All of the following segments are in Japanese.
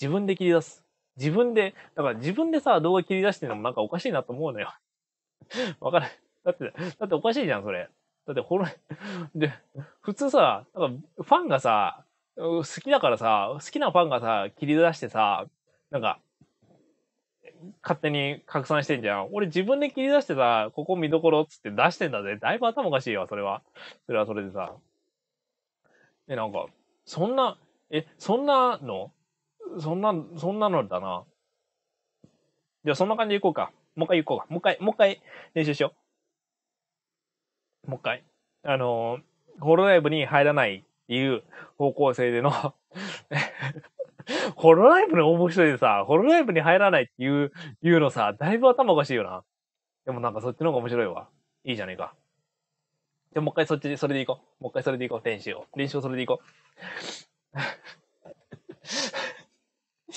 自分で切り出す。自分で、だから自分でさ、動画切り出してるのもなんかおかしいなと思うのよ。わかる。だって、だっておかしいじゃん、それ。だって、ほら、で、普通さ、なんかファンがさ、好きだからさ、好きなファンがさ、切り出してさ、なんか、勝手に拡散してんじゃん。俺自分で切り出してさ、ここ見どころっつって出してんだぜ。だいぶ頭おかしいわ、それは。それはそれでさ。え、なんか、そんな、え、そんなのそんな、そんなのだな。じゃあ、そんな感じでいこうか。もう一回行こうか。もう一回、もう一回練習しよう。もう一回。あのー、ホロライブに入らないっていう方向性での ホロライブの応募白いでさ、ホロライブに入らないっていう、いうのさ、だいぶ頭おかしいよな。でもなんかそっちの方が面白いわ。いいじゃねえか。じゃあもう一回そっちで、それでいこう。もう一回それでいこう。練習を。練習をそれでいこう。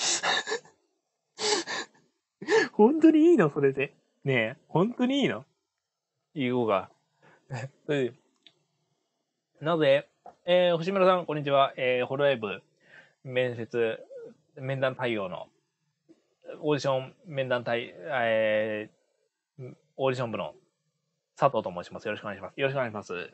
本当にいいのそれで。ねえ、本当にいいの言うが。で なぜ、えー、星村さん、こんにちは。えー、ホロライブ、面接、面談対応の、オーディション面談対、えー、オーディション部の佐藤と申します。よろしくお願いします。よろしくお願いします。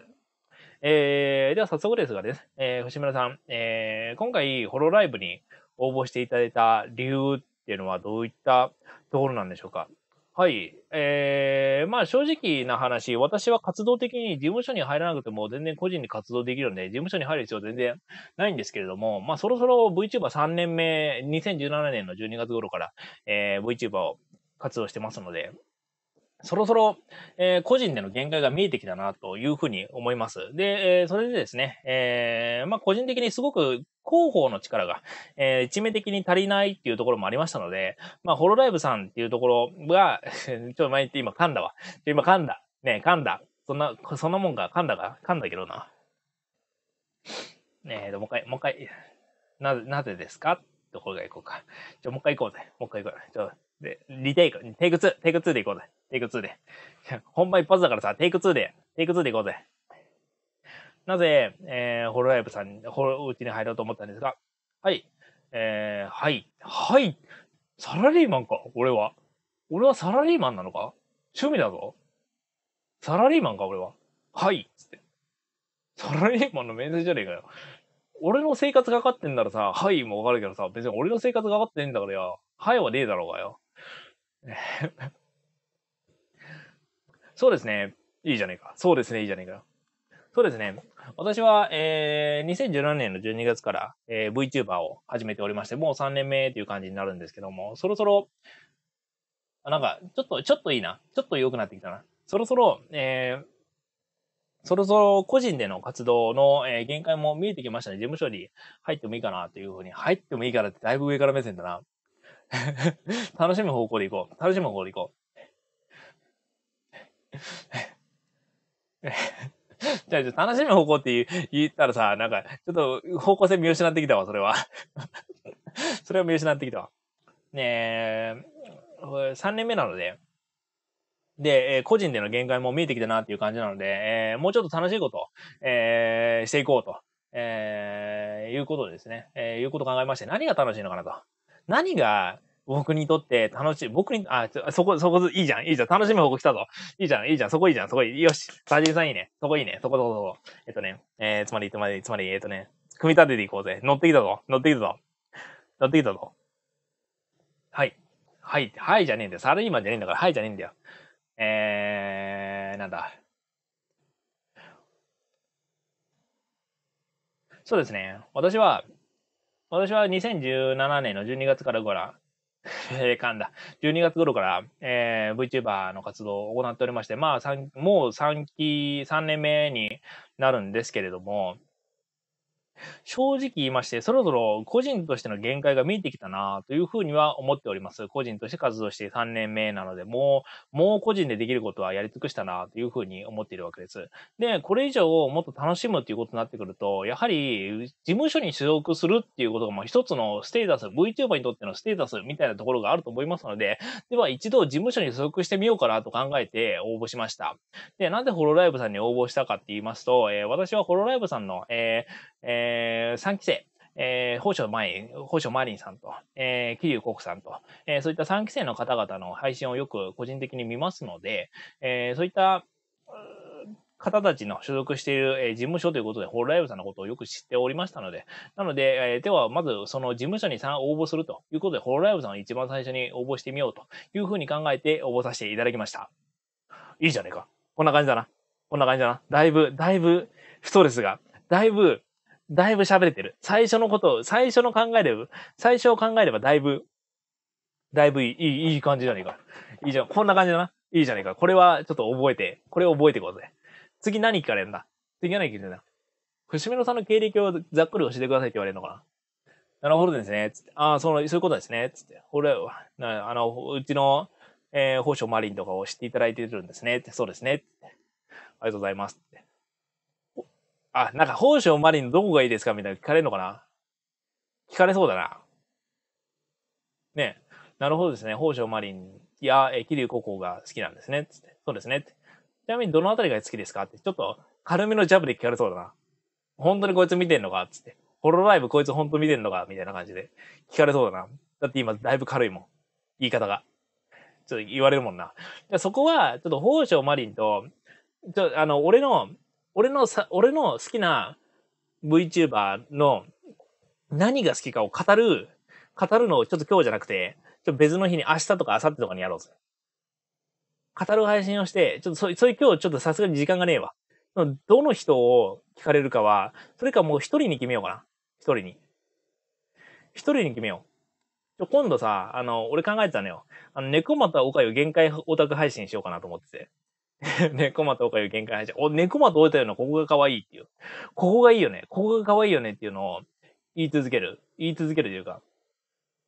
えー、では早速ですがです、えー、星村さん、えー、今回、ホロライブに応募していただいた理由っていうのはどういったところなんでしょうかはい。えー、まあ正直な話、私は活動的に事務所に入らなくても全然個人に活動できるんで、事務所に入る必要は全然ないんですけれども、まあそろそろ VTuber3 年目、2017年の12月頃から、えー、VTuber を活動してますので、そろそろ、えー、個人での限界が見えてきたなというふうに思います。で、えー、それでですね、えー、まあ、個人的にすごく広報の力が、え一命的に足りないっていうところもありましたので、まあ、ホロライブさんっていうところが、ちょ前言って今噛んだわ。今噛んだ。ね噛んだ。そんな、そんなもんか、噛んだか噛んだけどな。えっ、と、もう一回、もう一回、なぜ、なぜですかところがいこうか。ちょ、もう一回行こうぜ。もう一回行こう。ちょで、リテイク、テイク2、テイク2でいこうぜ。テイク2で。本番一発だからさ、テイク2で、テイク2でいこうぜ。なぜ、えー、ホロライブさん、ホロ、うちに入ろうと思ったんですかはい、えー、はい、はい、サラリーマンか、俺は。俺はサラリーマンなのか趣味だぞ。サラリーマンか、俺は。はい、つって。サラリーマンの面接じゃねえかよ。俺の生活がかかってんならさ、はいもわかるけどさ、別に俺の生活がかかってねえんだからよ、はいはねえだろうがよ。そうですね。いいじゃねえか。そうですね、いいじゃねえか。そうですね。私は、えー、2017年の12月から、えー、VTuber を始めておりまして、もう3年目という感じになるんですけども、そろそろ、あなんか、ちょっと、ちょっといいな。ちょっと良くなってきたな。そろそろ、えー、そろそろ個人での活動の、えー、限界も見えてきましたね。事務所に入ってもいいかなというふうに、入ってもいいからってだいぶ上から目線だな。楽しむ方向で行こう。楽しむ方向で行こう。じゃあ、楽しむ方向って言言ったらさ、なんか、ちょっと方向性見失ってきたわ、それは。それは見失ってきたわ。ねえ、3年目なので、で、え個人での限界も見えてきたなっていう感じなので、えー、もうちょっと楽しいこと、えー、していこうと、えー、いうことですね、えいうこと考えまして、何が楽しいのかなと。何が僕にとって楽しい。僕に、あ、そこ、そこ、いいじゃん、いいじゃん。楽しむ方向来たぞ。いいじゃん、いいじゃん、そこいいじゃん、そこいい。よし。サージさんいいね。そこいいね。そこそこそこ。えっとね、えー、つまり、つまり、つまり、えっとね、組み立てていこうぜ。乗ってきたぞ。乗ってきたぞ。乗ってきたぞ。はい。はい。はいじゃねえんだよ。サラリーマンじゃねえんだから、はいじゃねえんだよ。えー、なんだ。そうですね。私は、私は2017年の12月からごら えかんだ。12月頃から、えー、VTuber の活動を行っておりまして、まあ、もう3期、3年目になるんですけれども、正直言いまして、そろそろ個人としての限界が見えてきたなというふうには思っております。個人として活動して3年目なので、もう、もう個人でできることはやり尽くしたなというふうに思っているわけです。で、これ以上をもっと楽しむということになってくると、やはり事務所に所属するっていうことが、もう一つのステータス、VTuber にとってのステータスみたいなところがあると思いますので、では一度事務所に所属してみようかなと考えて応募しました。で、なんでホロライブさんに応募したかって言いますと、えー、私はホロライブさんの、えーえーえー、3期生、えー、宝生マリン、宝生マリンさんと、えー、桐生クさんと、えー、そういった3期生の方々の配信をよく個人的に見ますので、えー、そういった方たちの所属している、えー、事務所ということで、ホールライブさんのことをよく知っておりましたので、なので、えー、では、まずその事務所に応募するということで、ホールライブさんを一番最初に応募してみようというふうに考えて応募させていただきました。いいじゃねえか。こんな感じだな。こんな感じだな。だいぶ、だいぶ、ストレスが、だいぶ、だいぶ喋れてる。最初のことを、最初の考えで、最初を考えればだいぶ、だいぶいい、いい感じじゃねえか。いいじゃん。こんな感じだな。いいじゃねえか。これはちょっと覚えて、これを覚えていこうぜ。次何聞かれるんだ次何聞かれるんだ伏目のさんの経歴をざっくり教えてくださいって言われるのかななるほどですね。つって、ああ、その、そういうことですね。つって、俺は、あの、うちの、えー、宝生マリンとかを知っていただいてるんですね。そうですね。ありがとうございます。って。あ、なんか本性マリンどこがいいですかみたいな聞かれるのかな聞かれそうだな。ねなるほどですね。北条マリンや桐生高校が好きなんですね。つって。そうですね。ちなみにどのあたりが好きですかって。ちょっと軽めのジャブで聞かれそうだな。本当にこいつ見てんのかつって。ホロライブこいつ本当見てんのかみたいな感じで聞かれそうだな。だって今だいぶ軽いもん。言い方が。ちょっと言われるもんな。そこは、ちょっと宝生マリンと、ちょ、あの、俺の俺のさ、俺の好きな VTuber の何が好きかを語る、語るのをちょっと今日じゃなくて、ちょっと別の日に明日とか明後日とかにやろうぜ。語る配信をして、ちょっとそそういう今日ちょっとさすがに時間がねえわ。どの人を聞かれるかは、それかもう一人に決めようかな。一人に。一人に決めよう。今度さ、あの、俺考えてたのよ。あの、猫又おかゆ限界オタク配信しようかなと思ってて。猫マとおかゆ限界配信。お、猫まと置いたような、ここが可愛いっていう。ここがいいよね。ここが可愛いよねっていうのを言い続ける。言い続けるというか、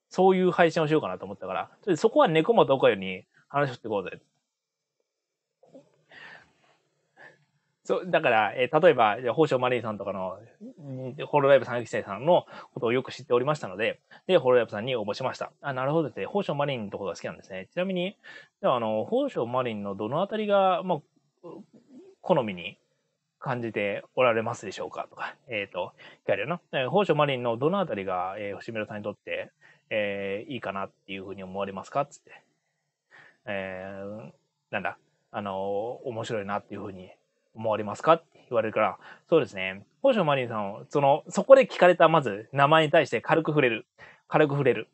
そういう配信をしようかなと思ったから、そこは猫マとおかゆに話をしていこうぜ。そう、だから、えー、例えば、宝生マリーさんとかの、ホロライブ3期生さんのことをよく知っておりましたので、で、ホロライブさんに応募しました。あ、なるほどって、宝生マリンのところが好きなんですね。ちなみに、ではあの、宝生マリンのどのあたりが、まあ、好みに感じておられますでしょうかとか、えっ、ー、と、聞かれるな。宝生マリンのどのあたりが、えー、星村さんにとって、えー、いいかなっていうふうに思われますかつって。えー、なんだ、あの、面白いなっていうふうに思われますかって言われるから、そうですね。宝生マリンさんを、その、そこで聞かれた、まず、名前に対して軽く触れる。軽く触れる。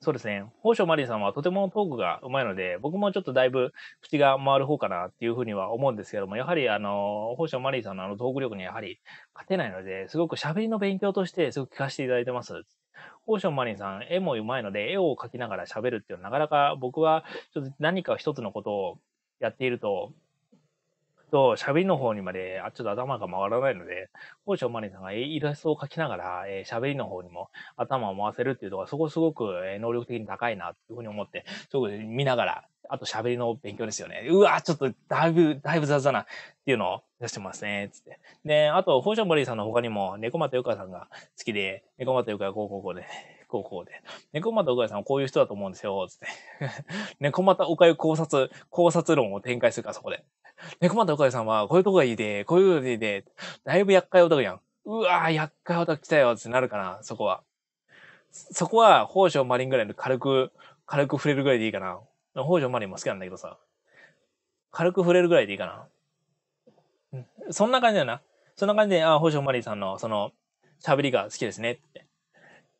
そうですね。宝生マリンさんはとてもトークがうまいので、僕もちょっとだいぶ口が回る方かなっていうふうには思うんですけども、やはりあの、宝生マリンさんのあのトーク力にやはり勝てないので、すごく喋りの勉強としてすごく聞かせていただいてます。宝生マリンさん、絵もうまいので、絵を描きながら喋るっていうのはなかなか僕はちょっと何か一つのことをやっていると、そう、喋りの方にまで、あ、ちょっと頭が回らないので、大石おまりさんがイラストを描きながら、えー、喋りの方にも頭を回せるっていうのが、そこすごく、えー能力的に高いなというふうに思って、すごく見ながら、あと喋りの勉強ですよね。うわ、ちょっとだいぶ、だいぶ雑だなっていうのを出してますね、つって。で、あと、フォーションマリーさんの他にも、猫又ゆかさんが好きで、猫又ゆかがこうこうこうで、こうこうで、猫又ゆかさんはこういう人だと思うんですよ、つって。猫又おかゆ考察、考察論を展開するかそこで。猫か岡さんは、こういうとこがいいで、こういうこがいいで、だいぶ厄介オタクやん。うわぁ、厄介オタク来たよってなるかな、そこは。そこは、宝生マリンぐらいで軽く、軽く触れるぐらいでいいかな。宝生マリンも好きなんだけどさ。軽く触れるぐらいでいいかな。うん、そんな感じだな。そんな感じで、ああ、宝条マリンさんの、その、喋りが好きですねっ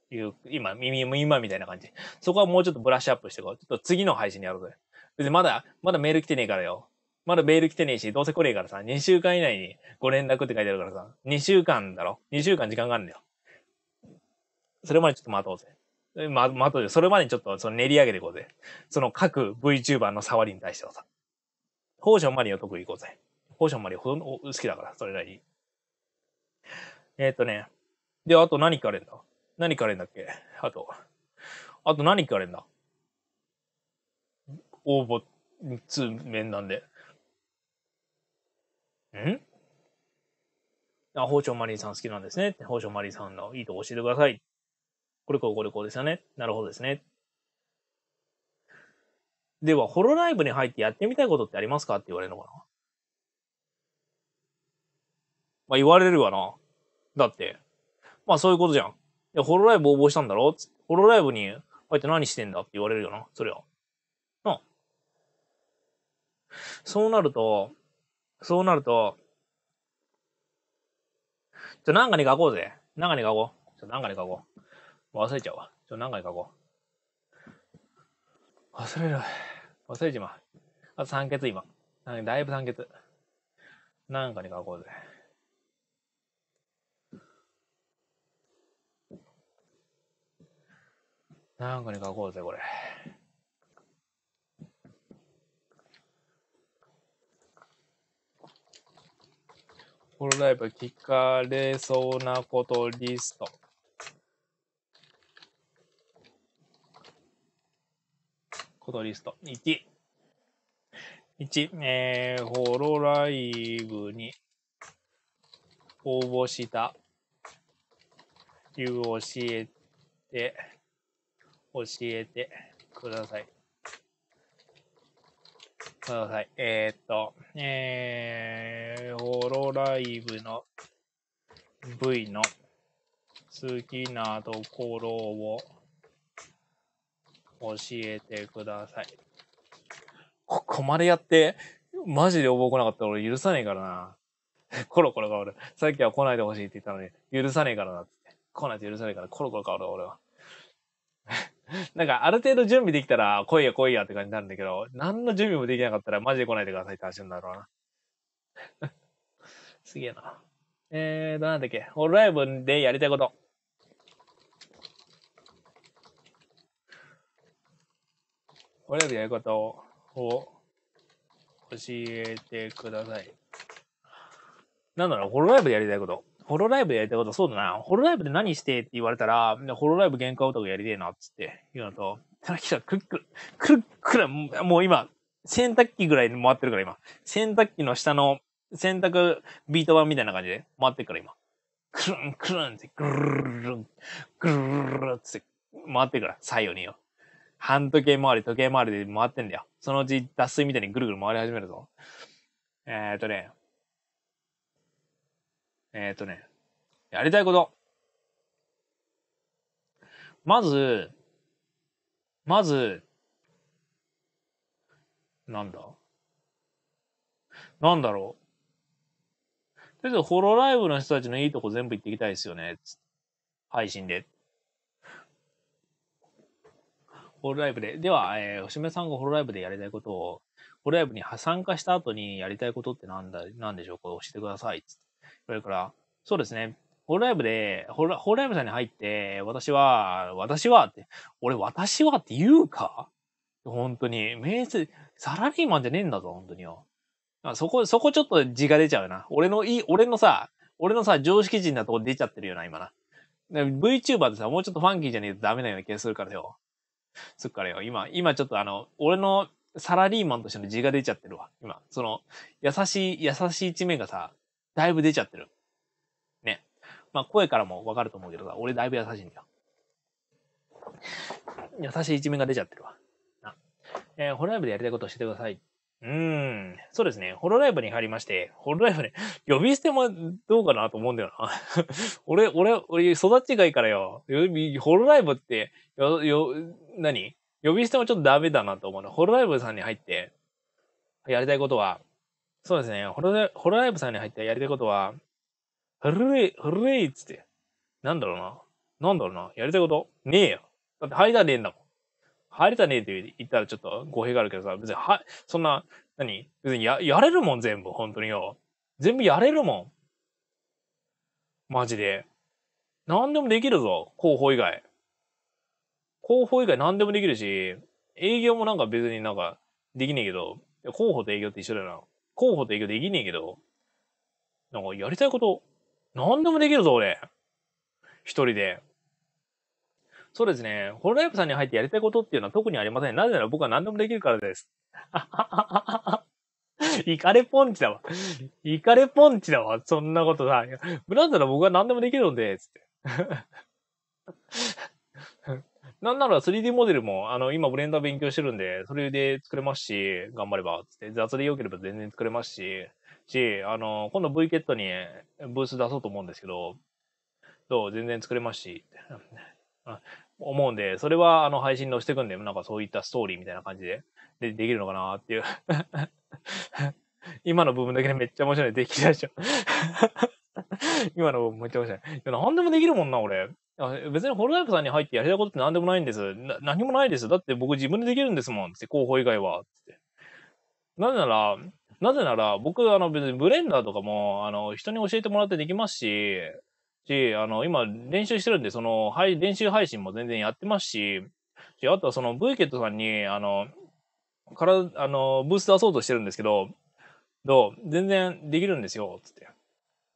ていう、今、耳、今みたいな感じ。そこはもうちょっとブラッシュアップしていこう。ちょっと次の配信にやろうぜ。別にまだ、まだメール来てねえからよ。まだメール来てねえし、どうせ来ねえからさ、2週間以内にご連絡って書いてあるからさ、2週間だろ ?2 週間時間があるんだよ。それまでちょっと待とうぜ。ま、待とうぜ。それまでちょっとその練り上げていこうぜ。その各 VTuber の触りに対してはさ。ポーションマリオ得意行こうぜ。ポーションマリオほど好きだから、それなりに。えー、っとね。で、あと何聞かれんだ何聞かれんだっけあと。あと何聞かれんだ応募つ、面談で。んあ、包丁マリーさん好きなんですね。包丁マリーさんのいいとこ教えてください。これこうこれこうですよね。なるほどですね。では、ホロライブに入ってやってみたいことってありますかって言われるのかなまあ言われるわな。だって。まあそういうことじゃん。いや、ホロライブ応募したんだろホロライブに入って何してんだって言われるよな。そりゃ。なあ。そうなると、そうなると、ちょ、なんかに書こうぜ。なんかに書こう。ちょ、なんかに書こう。忘れちゃうわ。ちょ、なんかに書こう。忘れる。忘れちまう。あと酸欠今。だいぶ酸欠。なんかに書こうぜ。なんかに書こうぜ、これ。ホロライブ聞かれそうなことリスト。ことリスト。1。1、えー、ホロライブに応募した理由を教えて、教えてください。ください。えー、っと、えー、ホロライブの V の好きなところを教えてください。ここまでやって、マジで覚え来なかったら俺許さねえからな。コロコロ変わる。さっきは来ないでほしいって言ったのに、許さねえからなって。来ないと許さねえから、コロコロ変わる俺は。なんかある程度準備できたら来いや来いやって感じになるんだけど、何の準備もできなかったらマジで来ないでくださいって話なんだろうな。すげえな。えーと、なんだっけ。オールライブでやりたいこと。オールライブでやり方を教えてください。なんだろう、オールライブでやりたいこと。ホロライブやりたいこと、そうだな。ホロライブで何してって言われたら、ホロライブ原価男やりてえな、つって言うのと、たらきたクっクくックもう今、洗濯機ぐらいに回ってるから今。洗濯機の下の洗濯ビート板みたいな感じで回ってるから今。くるんくるんって、ぐるるん、ぐるるるって回ってるから、左右によ。半時計回り、時計回りで回ってんだよ。そのうち脱水みたいにぐるぐる回り始めるぞ。えー、っとね、えっ、ー、とね、やりたいこと。まず、まず、なんだなんだろう。とりあえず、ホロライブの人たちのいいとこ全部行ってきたいですよね。配信で。ホロライブで。では、えー、おしめさんがホロライブでやりたいことを、ホロライブに参加した後にやりたいことってなんだ、なんでしょうか教えてください。つってそれから、そうですね。ホールライブで、ホールライブさんに入って、私は、私はって、俺私はって言うか本当に。面接、サラリーマンじゃねえんだぞ、本当によ。そこ、そこちょっと字が出ちゃうな。俺のい、い、俺のさ、俺のさ、常識人なとこ出ちゃってるよな、今な。VTuber でさ、もうちょっとファンキーじゃねえとダメなような気がするからよ。そっからよ。今、今ちょっとあの、俺のサラリーマンとしての字が出ちゃってるわ。今、その、優しい、優しい一面がさ、だいぶ出ちゃってる。ね。まあ声からもわかると思うけどさ、俺だいぶ優しいんだよ。優しい一面が出ちゃってるわ。なえー、ホロライブでやりたいことを教えてください。うーん。そうですね。ホロライブに入りまして、ホロライブね、呼び捨てもどうかなと思うんだよな。俺、俺、俺、育ちがいいからよ。ホロライブって、よ、よ、何呼び捨てもちょっとダメだなと思うの。ホロライブさんに入って、やりたいことは、そうですね。ホロライホロライブさんに入ってやりたいことは、フルレイ、フルレイっつって、なんだろうな。なんだろうな。やりたいことねえよ。だって入りたねえんだもん。入りたねえって言ったらちょっと語弊があるけどさ、別に、は、そんな、何別にや、やれるもん全部、本当によ。全部やれるもん。マジで。何でもできるぞ、広報以外。広報以外何でもできるし、営業もなんか別になんかできねえけど、広報と営業って一緒だよな。候補提供できねえけど、なんかやりたいこと、何でもできるぞ、俺。一人で。そうですね。ホロライブさんに入ってやりたいことっていうのは特にありません。なぜなら僕は何でもできるからです。イカレポンチだわ。イカレポンチだわ。そんなことさ。ブラザーは僕は何でもできるんで、つって。なんなら 3D モデルも、あの、今ブレンダー勉強してるんで、それで作れますし、頑張れば、つって、雑で良ければ全然作れますし、し、あの、今度 VKET にブース出そうと思うんですけど、どう全然作れますし、思うんで、それは、あの、配信載せていくんで、なんかそういったストーリーみたいな感じで、で、できるのかなっていう 今の部分だけでめっちゃ面白い。できるでしょ 今の部分めっちゃ面白い。いや、なんでもできるもんな、俺。別にホルダイクさんに入ってやりたいことって何でもないんです。な何もないです。だって僕自分でできるんですもん。って候補以外は。って。なぜなら、なぜなら、僕、あの、別にブレンダーとかも、あの、人に教えてもらってできますし、し、あの、今、練習してるんで、その、はい、練習配信も全然やってますし、しあとはその、ブーケットさんに、あの、から、あの、ブース出そうとしてるんですけど、どう全然できるんですよ、つって。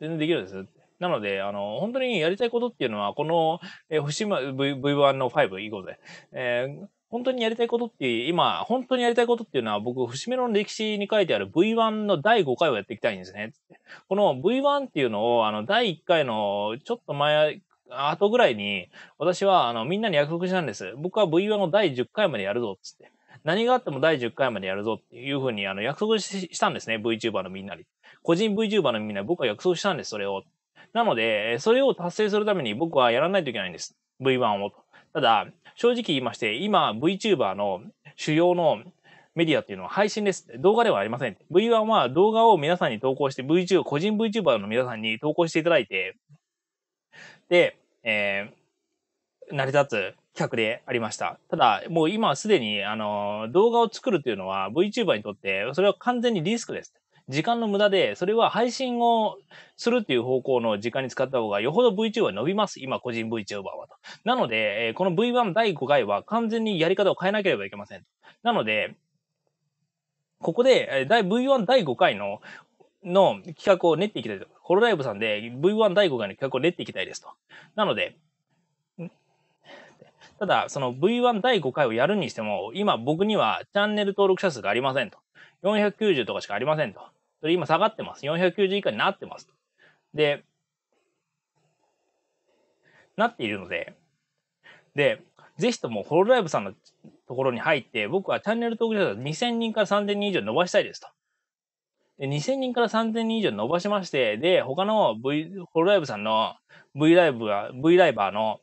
全然できるんです。なので、あの、本当にやりたいことっていうのは、この、えー、星 V、V1 の5いこうで、えー本当にやりたいことって今、本当にやりたいことっていうのは、僕、節目の歴史に書いてある V1 の第5回をやっていきたいんですね。この V1 っていうのを、あの、第1回のちょっと前、後ぐらいに、私は、あの、みんなに約束したんです。僕は V1 を第10回までやるぞ、つって。何があっても第10回までやるぞっていうふうに、あの、約束したんですね、VTuber のみんなに。個人 VTuber のみんなに僕は約束したんです、それを。なので、それを達成するために僕はやらないといけないんです。V1 を。ただ、正直言いまして、今 VTuber の主要のメディアっていうのは配信です。動画ではありません。V1 は動画を皆さんに投稿して、VTuber、個人 VTuber の皆さんに投稿していただいて、で、えー、成り立つ企画でありました。ただ、もう今すでに、あの、動画を作るというのは VTuber にとって、それは完全にリスクです。時間の無駄で、それは配信をするっていう方向の時間に使った方がよほど VTuber 伸びます。今、個人 VTuber はと。なので、この V1 第5回は完全にやり方を変えなければいけません。なので、ここで、V1 第5回の、の企画を練っていきたいと。ホロライブさんで V1 第5回の企画を練っていきたいですと。なので、ただ、その V1 第5回をやるにしても、今僕にはチャンネル登録者数がありませんと。490とかしかありませんと。それ今下がってます。490以下になってます。で、なっているので、で、ぜひともホロライブさんのところに入って、僕はチャンネル登録者数2000人から3000人以上伸ばしたいですと。で2000人から3000人以上伸ばしまして、で、他の V、ホロライブさんの V ライブが、V ライバーの、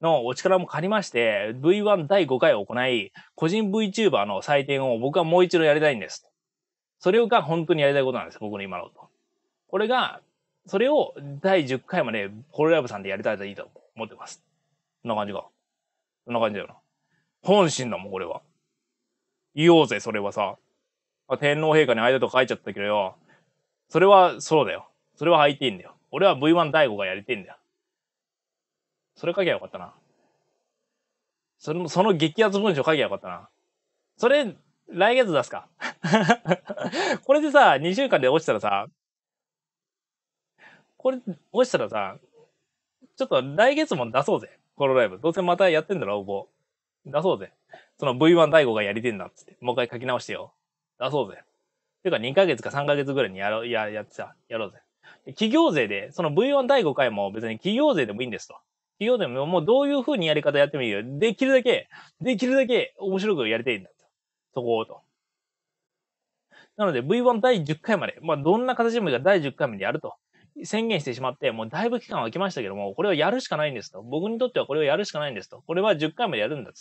のお力も借りまして、V1 第5回を行い、個人 VTuber の採点を僕はもう一度やりたいんです。それが本当にやりたいことなんです、よ、僕の今のと。これが、それを第10回までコロライブさんでやりたいといいと思ってます。こんな感じか。こんな感じだよな。本心だもん、これは。言おうぜ、それはさ。天皇陛下に間とか書いちゃったけどよ。それは、そうだよ。それは入っていいんだよ。俺は V1 第5がやりてんだよ。それ書きゃよかったな。その、その激アツ文章書きゃよかったな。それ、来月出すか これでさ、2週間で落ちたらさ、これ落ちたらさ、ちょっと来月も出そうぜ。このライブ。どうせまたやってんだろ、応募。出そうぜ。その V1 第5がやりてんだっって。もう一回書き直してよ。出そうぜ。ていうか2ヶ月か3ヶ月ぐらいにやろう、や、やってさ、やろうぜ。企業税で、その V1 第5回も別に企業税でもいいんですと。企業税ももうどういう風にやり方やってもいいよ。できるだけ、できるだけ面白くやりたいんだ。とこうと。なので V1 第10回まで、まあ、どんな形でもいいから第10回までやると宣言してしまって、もうだいぶ期間は空きましたけども、これをやるしかないんですと。僕にとってはこれをやるしかないんですと。これは10回までやるんだと。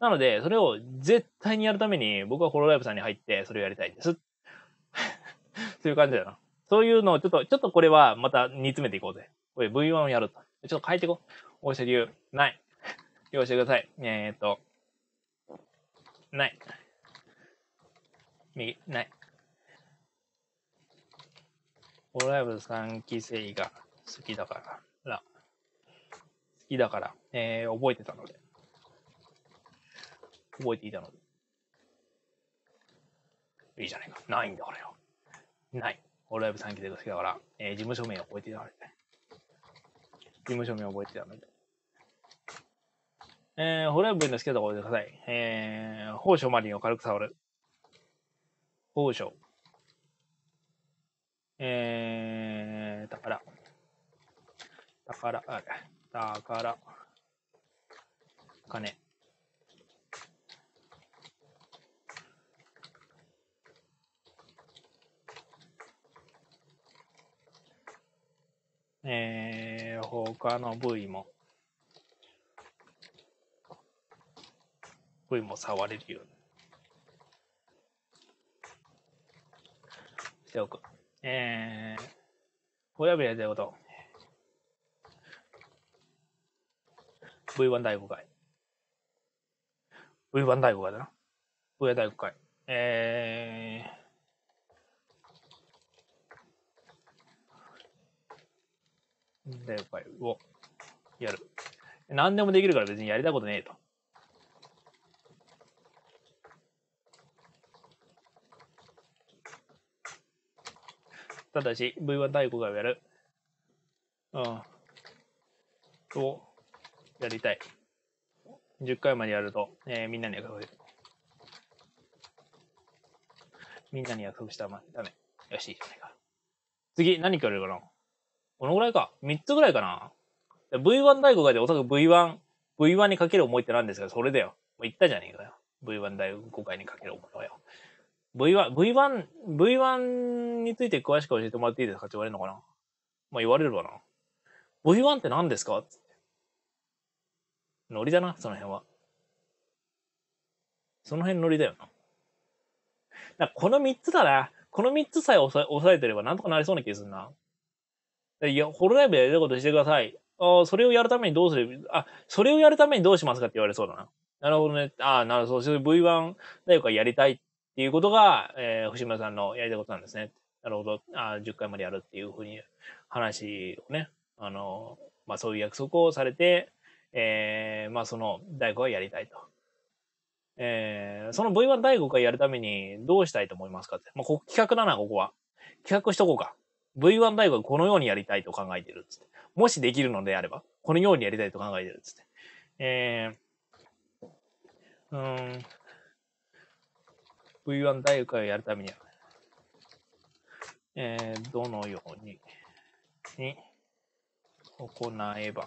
なので、それを絶対にやるために、僕はホロライブさんに入って、それをやりたいです。そういう感じだな。そういうのをちょっと、ちょっとこれはまた煮詰めていこうぜ。これ V1 をやると。ちょっと変えていこう。大下流、ない。用意してください。えー、っと、ない。右、ない。オライブ3期生が好きだから、好きだから、えー、覚えてたので。覚えていたので。いいじゃないか。ないんだからよ。ない。オライブ3期生が好きだから、えー、事務所名を覚えていたので。事務所名を覚えていたので。えー、ホライブの好きなところでください。えー、宝生マリンを軽く触る。えー、だから。だから、あれ。だから。金。えー、他の部位も。部位も触れるよう、ね、しておく。えー、親部屋でこと。V1 第5回。V1 第5回だな。V1 第5回。えー、で、やっぱり、をやる。何でもできるから別にやりたいことねえと。ただし、V1 第5回をやる。うん。を、やりたい。10回までやると、えー、みんなに約束する。みんなに約束したらまだよし、いいじゃないか。次、何かやるかなこのぐらいか。3つぐらいかな。V1 第5回でおそらく V1、V1 にかける思いって何ですかそれだよ。言ったじゃねえかよ。V1 第5回にかける思いはよ。V1、V1、V1 について詳しく教えてもらっていいですかって言われるのかなまあ言われるわな。V1 って何ですかノリだな、その辺は。その辺ノリだよな。だこの3つだな。この3つさえ押さえてればなんとかなりそうな気がするな。いや、ホロライブでやりたいことしてください。あそれをやるためにどうするあ、それをやるためにどうしますかって言われそうだな。なるほどね。ああ、なるほど。そういう V1 だよかやりたいていうことが、えー、節村さんのやりたいことなんですね。なるほど。あ10回までやるっていうふうに話をね、あの、まあそういう約束をされて、えー、まあその第5回やりたいと。えー、その V1 第5回やるためにどうしたいと思いますかって。まあここ企画だな、ここは。企画しとこうか。V1 第5回このようにやりたいと考えてるっつって。もしできるのであれば、このようにやりたいと考えてるっつって。えー、うん。V1 大会をやるためには、えー、どのようにに行えば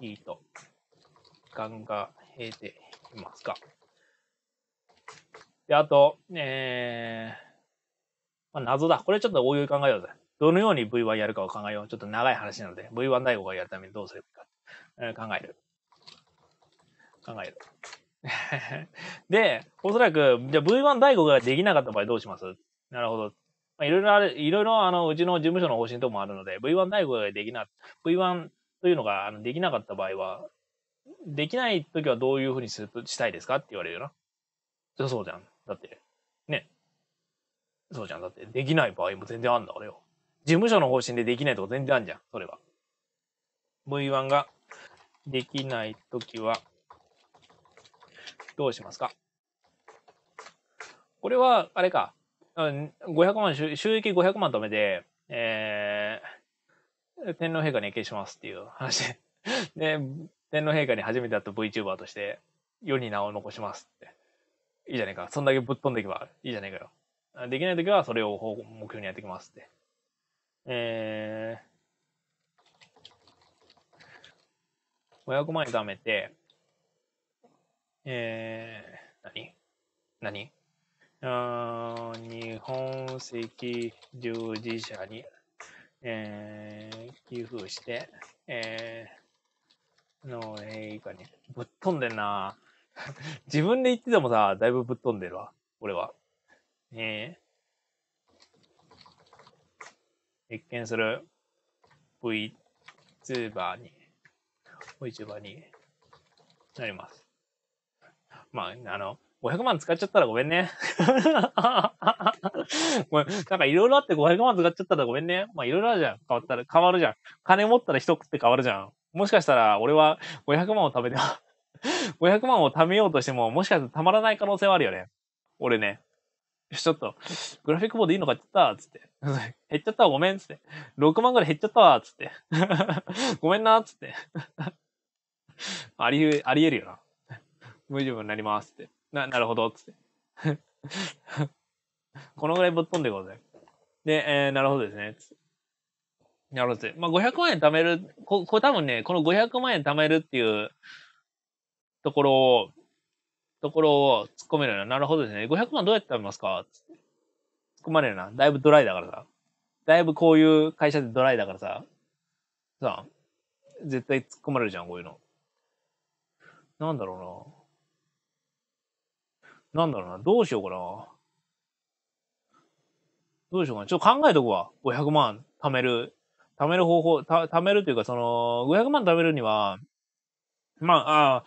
いいと考えていますか。で、あと、えー、まあ、謎だ。これちょっと大い考えようぜ。どのように V1 やるかを考えよう。ちょっと長い話なので、V1 大会がやるためにどうすればいいか、えー、考える。考える。で、おそらく、じゃあ V1 第5ができなかった場合どうしますなるほど。まあ、いろいろある、いろいろあの、うちの事務所の方針等もあるので、V1 第5ができな、V1 というのがあのできなかった場合は、できないときはどういうふうにするしたいですかって言われるよな。そそうじゃん。だって、ね。そうじゃん。だって、できない場合も全然あるんだからよ。事務所の方針でできないとか全然あるじゃん。それは。V1 ができないときは、どうしますかこれは、あれか、500万、収益500万止めて、えー、天皇陛下に決しますっていう話で で、天皇陛下に初めて会った VTuber として、世に名を残しますって。いいじゃねえか。そんだけぶっ飛んでいけばいいじゃねえかよ。できないときは、それを目標にやってきますって。えー、500万円貯めて、えー、何何あ日本赤十字社に、えー、寄付して、えー、え園いかに。ぶっ飛んでんな 自分で言っててもさ、だいぶぶっ飛んでるわ。俺は。えー、一見する VTuber に、VTuber になります。まあ、あの、500万使っちゃったらごめんね。なんかいろいろあって500万使っちゃったらごめんね。まあいろいろあるじゃん。変わったら、変わるじゃん。金持ったら一食って変わるじゃん。もしかしたら俺は500万を貯めて、500 万を貯めようとしても、もしかしたらたまらない可能性はあるよね。俺ね。ちょっと、グラフィックボードいいのかってったつって。減っちゃったわ、ごめん、つって。6万ぐらい減っちゃったわ、つって。ごめんな、つって。あり、ありえるよな。無重分になりますって。な、なるほど、つって。このぐらいぶっ飛んでいこうい。で、えー、なるほどですね。なるほどですね。まあ、500万円貯める、こ、これ多分ね、この500万円貯めるっていうところを、ところを突っ込めるな。なるほどですね。500万どうやって貯めますかつっ突っ込まれるな。だいぶドライだからさ。だいぶこういう会社でドライだからさ。さあ、絶対突っ込まれるじゃん、こういうの。なんだろうな。なんだろうな、どうしようかな。どうしようかな。ちょっと考えとくわ。500万貯める。貯める方法、貯めるというか、その、500万貯めるには、まあ、あ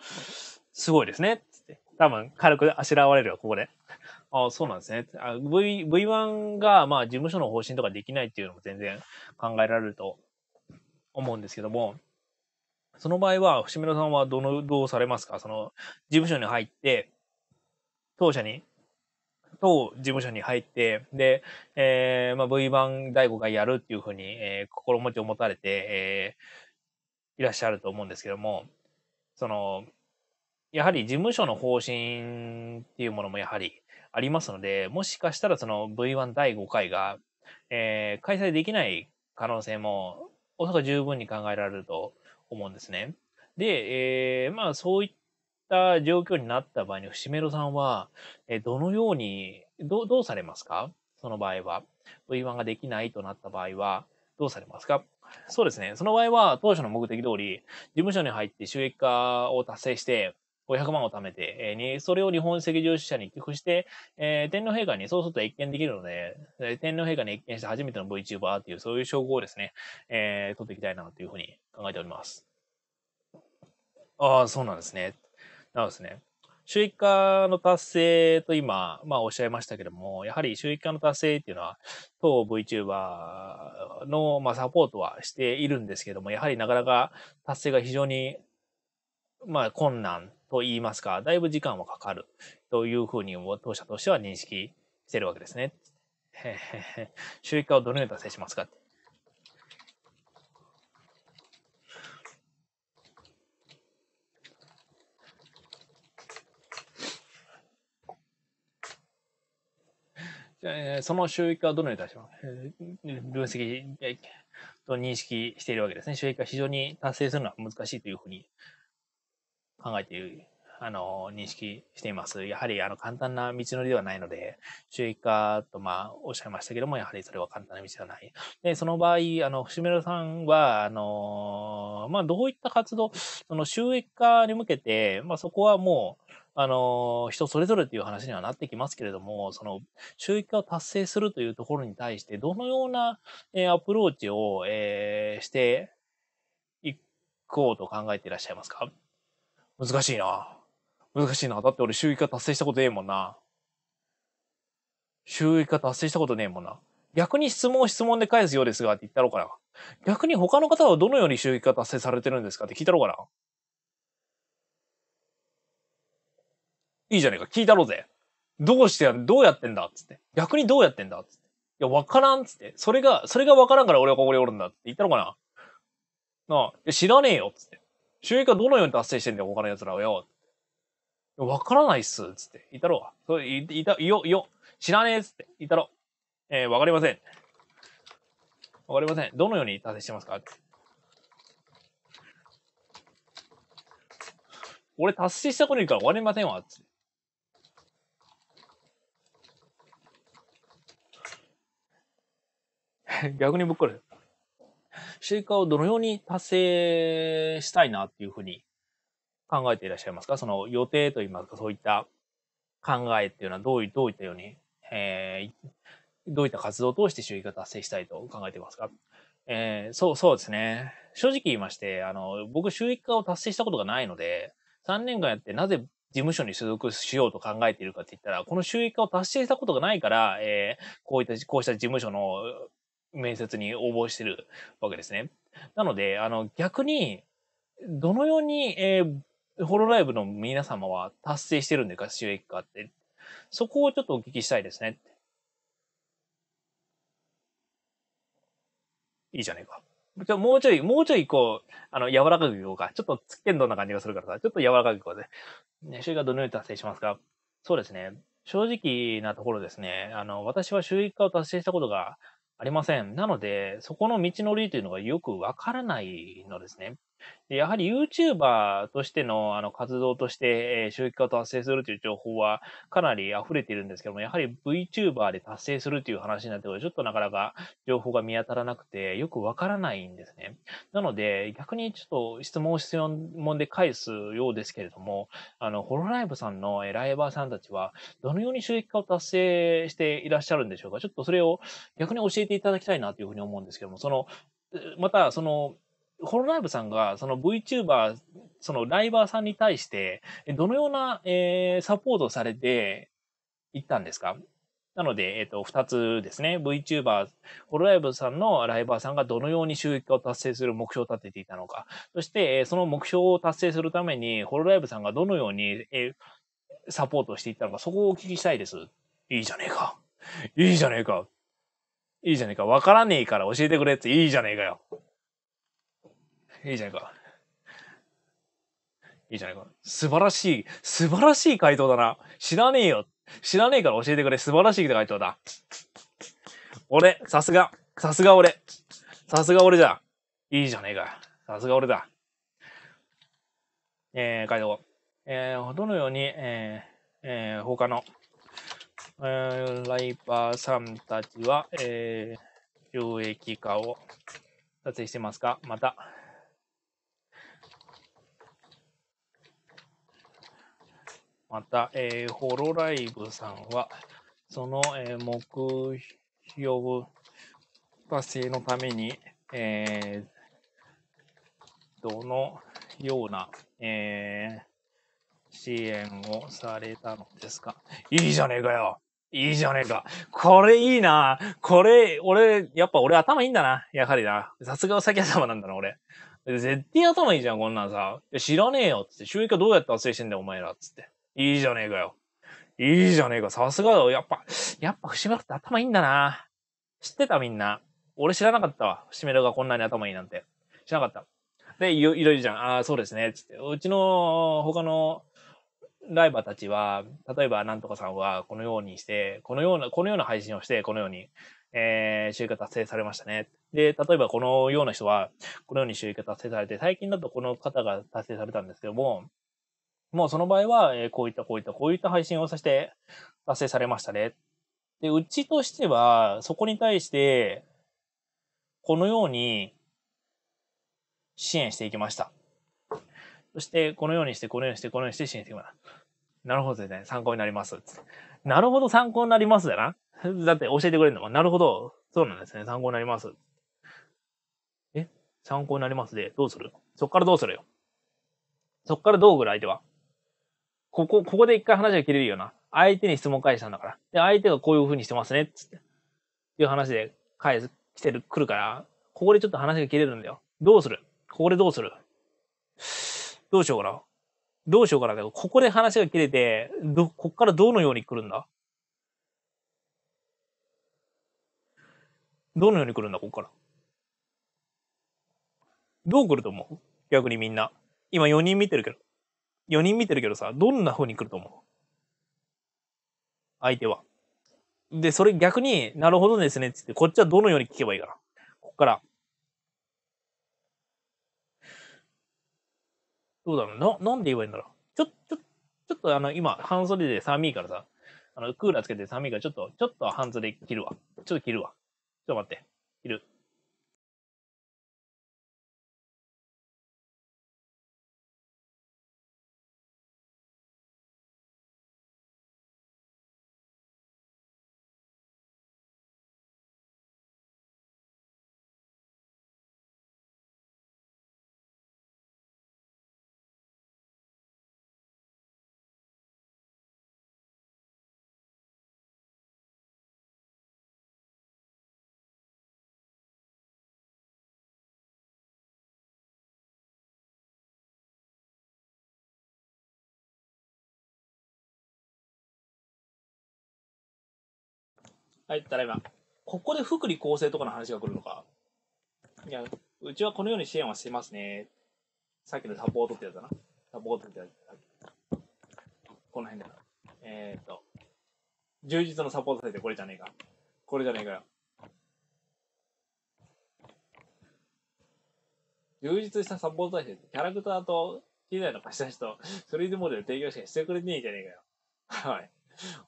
すごいですね。つって。多分、軽くあしらわれるよ、ここで。あそうなんですね。V、V1 が、まあ、事務所の方針とかできないっていうのも全然考えられると思うんですけども、その場合は、伏野さんはどの、どうされますかその、事務所に入って、当社に、当事務所に入って、で、えー、まあ、V 版第5回やるっていうふうに、えー、心持ちを持たれて、えー、いらっしゃると思うんですけども、その、やはり事務所の方針っていうものもやはりありますので、もしかしたらその V1 第5回が、えー、開催できない可能性も、おそらく十分に考えられると思うんですね。で、えー、まあそういっった状況になった場合に、節目ろさんは、えどのようにど、どうされますかその場合は。V1 ができないとなった場合は、どうされますかそうですね。その場合は、当初の目的通り、事務所に入って収益化を達成して、500万を貯めて、えー、それを日本赤十字社に寄付して、えー、天皇陛下にそうすると一見できるので、えー、天皇陛下に一見して初めての VTuber っていう、そういう称号をですね、えー、取っていきたいなというふうに考えております。ああ、そうなんですね。なんですね。収益化の達成と今、まあおっしゃいましたけども、やはり収益化の達成っていうのは、当 VTuber の、まあ、サポートはしているんですけども、やはりなかなか達成が非常に、まあ困難と言いますか、だいぶ時間はかかるというふうに当社としては認識してるわけですね。収益化をどのように達成しますかってその収益はどのように出しますか分析、と認識しているわけですね。収益は非常に達成するのは難しいというふうに考えている、あの、認識しています。やはり、あの、簡単な道のりではないので、収益化と、まあ、おっしゃいましたけども、やはりそれは簡単な道ではない。で、その場合、あの、伏村さんは、あの、まあ、どういった活動、その収益化に向けて、まあ、そこはもう、あの、人それぞれという話にはなってきますけれども、その、収益化を達成するというところに対して、どのような、えー、アプローチを、えー、していこうと考えていらっしゃいますか難しいな。難しいな。だって俺収益化達成したことねえもんな。収益化達成したことねえもんな。逆に質問を質問で返すようですがって言ったろうかな。逆に他の方はどのように収益化達成されてるんですかって聞いたろうかな。いいじゃねえか、聞いたろうぜ。どうしてや、どうやってんだっつって。逆にどうやってんだっつって。いや、わからんっつって。それが、それがわからんから俺はここにおるんだって言ったのかな。なあ、知らねえよっつって。収益はどのように達成してんだよ、他の奴らはよ。わからないっすっつって。言ったろう。それ、い、いた、いよ、いよ。知らねえっつって。言ったろう。えー、わかりません。わかりません。どのように達成してますか俺達成したことにからわかりませんわ。つって。逆にぶっくり。シェイカーをどのように達成したいなっていうふうに考えていらっしゃいますかその予定といいますか、そういった考えっていうのはどういどういったように、えー、どういった活動を通して収益を達成したいと考えていますかえー、そう、そうですね。正直言いまして、あの、僕、収益化を達成したことがないので、3年間やってなぜ事務所に所属しようと考えているかって言ったら、この収益化を達成したことがないから、えー、こういった、こうした事務所の面接に応募してるわけですね。なので、あの、逆に、どのように、えー、ホロライブの皆様は達成してるんでか、収益化って。そこをちょっとお聞きしたいですね。いいじゃねえか。ちょもうちょい、もうちょいこう、あの、柔らかくいこうか。ちょっとつけんどんな感じがするからさ、ちょっと柔らかくいこうぜ。ね、収益化どのように達成しますかそうですね。正直なところですね。あの、私は収益化を達成したことがありません。なので、そこの道のりというのがよくわからないのですね。で、やはり YouTuber としてのあの活動として、えー収益化を達成するという情報はかなり溢れているんですけども、やはり VTuber で達成するという話になってちょっとなかなか情報が見当たらなくて、よくわからないんですね。なので、逆にちょっと質問を質問で返すようですけれども、あの、ホロライブさんのえライバーさんたちは、どのように収益化を達成していらっしゃるんでしょうかちょっとそれを逆に教えていただきたいなというふうに思うんですけども、その、また、その、ホロライブさんが、その VTuber、そのライバーさんに対して、どのような、えー、サポートされていったんですかなので、えっ、ー、と、二つですね。VTuber、ホロライブさんのライバーさんがどのように収益を達成する目標を立てていたのか。そして、その目標を達成するために、ホロライブさんがどのように、えー、サポートしていったのか、そこをお聞きしたいです。いいじゃねえか。いいじゃねえか。いいじゃねえか。わからねえから教えてくれっていいじゃねえかよ。いいじゃないか。いいじゃないか。素晴らしい、素晴らしい回答だな。知らねえよ。知らねえから教えてくれ。素晴らしい回答だ。俺、さすが。さすが俺。さすが俺だ。いいじゃねえか。さすが俺だ。えー、回答。えー、どのように、えー、えー、他の、えー、ライバーさんたちは、えー、収益化を達成してますかまた、また、えー、ホロライブさんは、その、えー、目標達成のために、えー、どのような、え支援をされたのですかいいじゃねえかよいいじゃねえか。これいいな。これ、俺、やっぱ俺頭いいんだな。やはりな。さすがお酒頭なんだな、俺。絶対頭いいじゃん、こんなんさ。知らねえよ、つって。収益はどうやって達成してんだよ、お前ら、つって。いいじゃねえかよ。いいじゃねえか。さすがだよ。やっぱ、やっぱ節目って頭いいんだな。知ってたみんな。俺知らなかったわ。節目がこんなに頭いいなんて。知らなかった。で、いろいろじゃん。ああ、そうですね。つって。うちの他のライバーたちは、例えばなんとかさんはこのようにして、このような、このような配信をして、このように、えー、収益が達成されましたね。で、例えばこのような人は、このように収益が達成されて、最近だとこの方が達成されたんですけども、もうその場合は、えー、こういったこういったこういった配信をさせて達成されましたね。で、うちとしては、そこに対して、このように支援していきました。そして、このようにして、このようにして、このようにして支援していきました。なるほどですね。参考になります。なるほど参考になりますだな。だって教えてくれるのも、なるほど。そうなんですね。参考になります。え参考になりますで、どうするそっからどうするよ。そっからどうぐらいではここ、ここで一回話が切れるよな。相手に質問返したんだから。で、相手がこういう風にしてますね、っつって。いう話で返す、来てる、来るから、ここでちょっと話が切れるんだよ。どうするここでどうするどうしようかな。どうしようかな。ここで話が切れて、ど、こっからどのように来るんだどのように来るんだ、こっから。どう来ると思う逆にみんな。今4人見てるけど。4人見てるけどさ、どんな風に来ると思う相手は。で、それ逆になるほどですねっつって、こっちはどのように聞けばいいかな。こっから。どうだろうな、なんで言えばいいんだろう。ちょ、ちょ、ちょっとあの、今、半袖で寒いからさ、あの、クーラーつけて寒いから、ちょっと、ちょっと半袖切るわ。ちょっと切るわ。ちょっと待って。切る。はい、ただいま。ここで福利厚生とかの話が来るのか。いや、うちはこのように支援はしてますね。さっきのサポートってやつだな。サポートってやつ。この辺だな。えー、っと、充実のサポート制てこれじゃねえか。これじゃねえかよ。充実したサポート体制ってキャラクターと機材の貸し出しと 3D モデル提供しかしてくれねえじゃねえかよ。はい。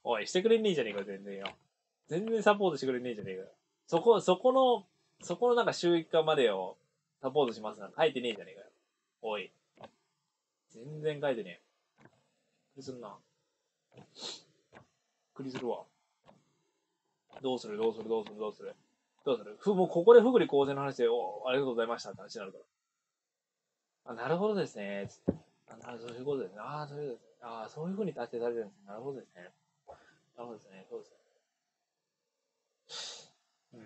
おい、してくれねえじゃねえか、全然よ。全然サポートしてくれねえじゃねえかよ。そこ、そこの、そこのなんか収益化までをサポートしますなんか書いてねえじゃねえかよ。おい。全然書いてねえ。びっくりすんな。びっくりするわ。どうするどうするどうするどうするどうするふ、もうここでふぐり構成の話で、おありがとうございましたって話になるから。あ、なるほどですね。つって。あ、なるほど、そういうことですね。ああ、そういうことですね。ああ、そういうふうに達成されてるんですね。なるほどですね。なるほどですね。そうですね。うーん。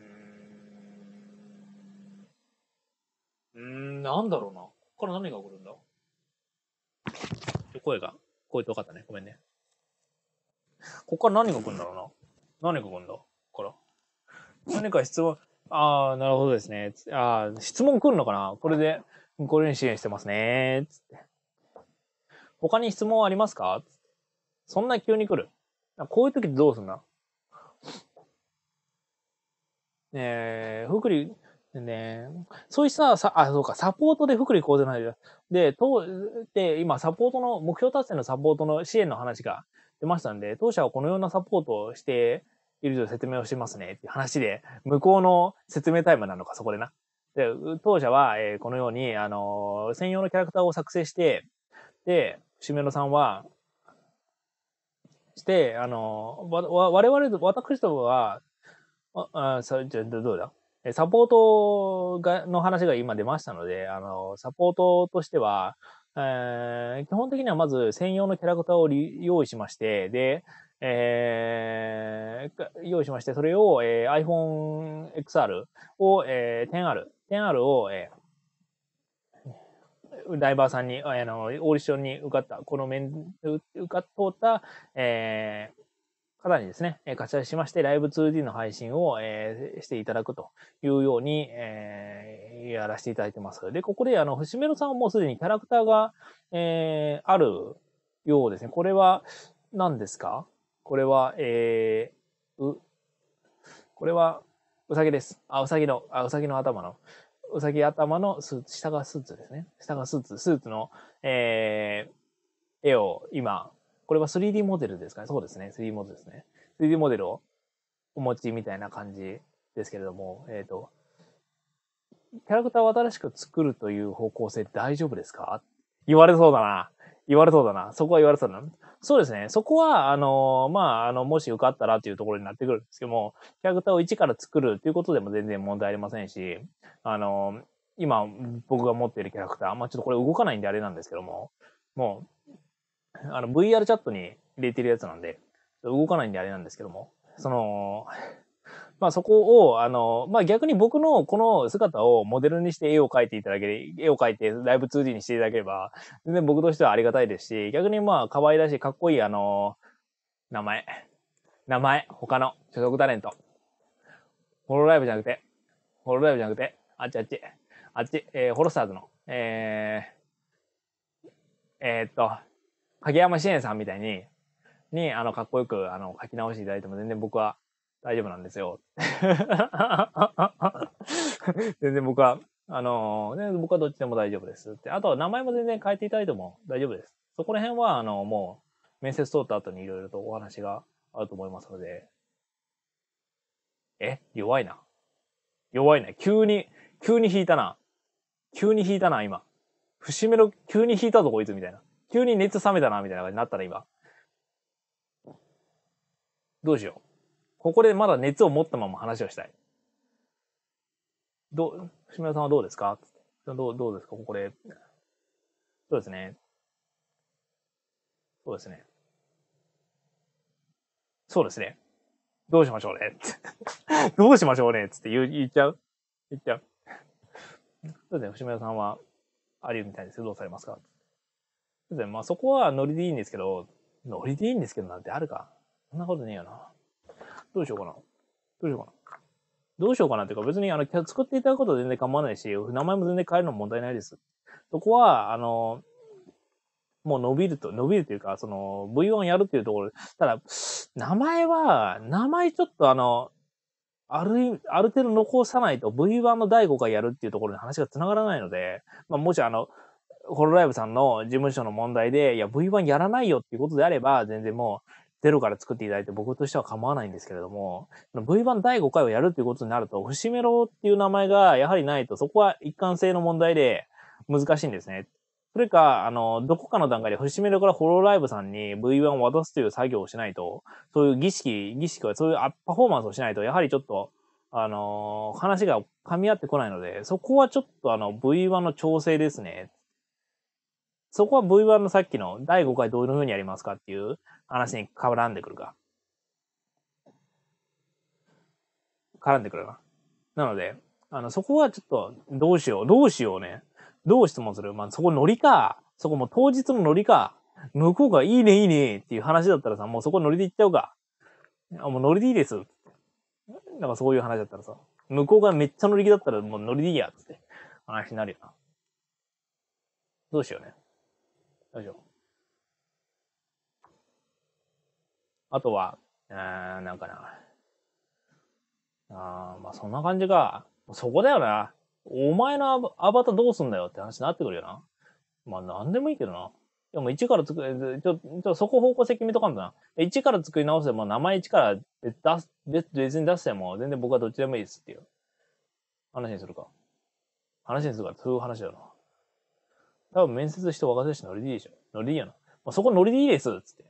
うーん、なんだろうな。ここから何が起こるんだ声が、声遠かったね。ごめんね。ここから何が来るんだろうな。何が来るんだここから。何か質問、ああ、なるほどですね。ああ、質問来るのかなこれで、これに支援してますね。つって。他に質問ありますかそんな急に来る。こういう時どうすんだえ福利、ね、そういた、さあ、そうか、サポートで福利厚生なんだで、と、で、今、サポートの、目標達成のサポートの支援の話が出ましたんで、当社はこのようなサポートをしていると説明をしますね、っていう話で、向こうの説明タイムなのか、そこでな。で、当社は、えー、このように、あのー、専用のキャラクターを作成して、で、しめろさんは、して、あのー、わ、わ、我々、私どもは、あ、あそじゃどうだえサポートがの話が今出ましたので、あの、サポートとしては、えー、基本的にはまず専用のキャラクターを用意しまして、で、えー、用意しまして、それを、えー、iPhone XR を、えー、10R、10R を、えーライバーさんに、あの、オーディションに受かった、この面、受かっとった、えー、方にですね、活躍しまして、ライブ 2D の配信を、えー、していただくというように、えー、やらせていただいてます。で、ここで、あの、節目のさんはもうすでにキャラクターが、えー、あるようですね。これは、何ですかこれは、えー、う、これは、うさぎです。あ、うさぎの、あ、うさぎの頭の。うさぎ頭のスーツ、下がスーツですね。下がスーツ、スーツの、えー、絵を今、これは 3D モデルですかね。そうですね。3D モデルですね。3D モデルをお持ちみたいな感じですけれども、えっ、ー、と、キャラクターを新しく作るという方向性大丈夫ですか言われそうだな。言われそうだな。そこは言われそうだな。そうですね。そこは、あの、まあ、あの、もし受かったらっていうところになってくるんですけども、キャラクターを一から作るっていうことでも全然問題ありませんし、あの、今、僕が持っているキャラクター、まあ、ちょっとこれ動かないんであれなんですけども、もう、あの VR チャットに入れてるやつなんで、動かないんであれなんですけども、その、まあそこを、あの、まあ逆に僕のこの姿をモデルにして絵を描いていただけれ、絵を描いてライブ 2D にしていただければ、全然僕としてはありがたいですし、逆にまあ可愛らしい、かっこいい、あの、名前、名前、他の所属タレント。ホロライブじゃなくて、ホロライブじゃなくて、あっちあっち、あっち、えー、ホロスターズの、えー、えー、っと、影山支援さんみたいに、に、あの、かっこよく、あの、書き直していただいても全然僕は大丈夫なんですよ。全然僕は、あのー、ね、僕はどっちでも大丈夫ですって。あと、名前も全然変えていただいても大丈夫です。そこら辺は、あの、もう、面接通った後にいろいろとお話があると思いますので。え弱いな。弱いな。急に、急に引いたな。急に引いたな、今。節目の、急に引いたぞ、こいつ、みたいな。急に熱冷めたな、みたいな感じになったら今。どうしよう。ここでまだ熱を持ったまま話をしたい。どう、志村さんはどうですかどう、どうですかここで。そうですね。そうですね。そうですね。どうしましょうね。どうしましょうね。つって言言っちゃう言っちゃう。そうですね。吉村さんは、ありうみたいですよ。どうされますかですね。まあそこはノリでいいんですけど、ノリでいいんですけどなんてあるか。そんなことねえよな。どうしようかな。どうしようかな。どうしようかなっていうか、別にあの、作っていただくことは全然構わないし、名前も全然変えるのも問題ないです。そこは、あの、もう伸びると、伸びるというか、その、V1 やるっていうところで、ただ、名前は、名前ちょっとあの、ある、ある程度残さないと V1 の第5回やるっていうところに話が繋がらないので、まあ、もしあの、ホロライブさんの事務所の問題で、いや、V1 やらないよっていうことであれば、全然もう、ゼロから作っていただいて僕としては構わないんですけれども、V1 第5回をやるっていうことになると、節メロっていう名前がやはりないと、そこは一貫性の問題で難しいんですね。それか、あの、どこかの段階で節メロからホロライブさんに V1 を渡すという作業をしないと、そういう儀式、儀式はそういうパフォーマンスをしないと、やはりちょっと、あの、話が噛み合ってこないので、そこはちょっとあの、V1 の調整ですね。そこは V1 のさっきの第5回どういうふうにやりますかっていう話に絡んでくるか。絡んでくるな。なので、あの、そこはちょっと、どうしよう、どうしようね。どう質問するまあ、そこノリか。そこも当日のノリか。向こうがいいね、いいねっていう話だったらさ、もうそこノリで行っちゃうか。あ、もうノリでいいです。なんかそういう話だったらさ、向こうがめっちゃ乗り気だったらもう乗りでいいや、つって話になるよな。どうしようね。よいしょ。あとは、えーなんかな。あーまあそんな感じか。そこだよな。お前のアバターどうすんだよって話になってくるよな。まあなんでもいいけどな。でも一から作る、ちょ、ちょ、そこ方向責任めとかんとな。一から作り直せば、名前一から出す、別別に出しても、全然僕はどっちでもいいですっていう。話にするか。話にするか、そういう話だな。多分面接して若手しノリでいいでしょ。ノリでいいやな。まあ、そこノリでいいです。つって。ち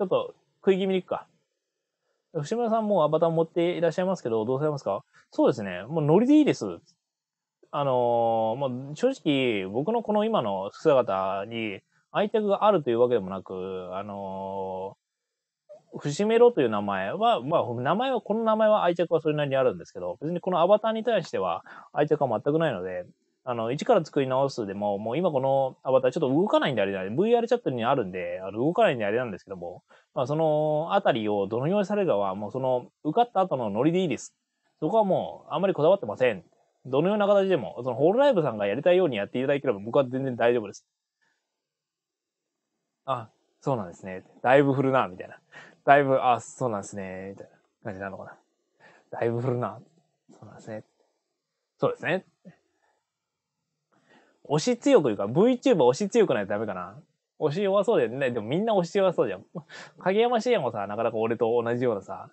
ょっと食い気味に行くか。吉村さんもアバター持っていらっしゃいますけど、どうされますかそうですね。もうノリでいいです。あのー、まあ、正直、僕のこの今の姿に愛着があるというわけでもなく、あのー、節目ろという名前は、まあ、名前は、この名前は愛着はそれなりにあるんですけど、別にこのアバターに対しては愛着は全くないので、あの、一から作り直すでも、もう今このアバターちょっと動かないんであれだね。で、VR チャットにあるんで、あの動かないんであれなんですけども、まあそのあたりをどのようにされるかは、もうその受かった後のノリでいいです。そこはもうあんまりこだわってません。どのような形でも、そのホールライブさんがやりたいようにやっていただければ僕は全然大丈夫です。あ、そうなんですね。だいぶ振るな、みたいな。だいぶ、あ、そうなんですね、みたいな感じなのかな。だいぶ振るな。そうなんですね。そうですね。押し強くいうか、VTuber 押し強くないとダメかな。押し弱そうだよね。でもみんな押し弱そうじゃん。影山信也もさ、なかなか俺と同じようなさ、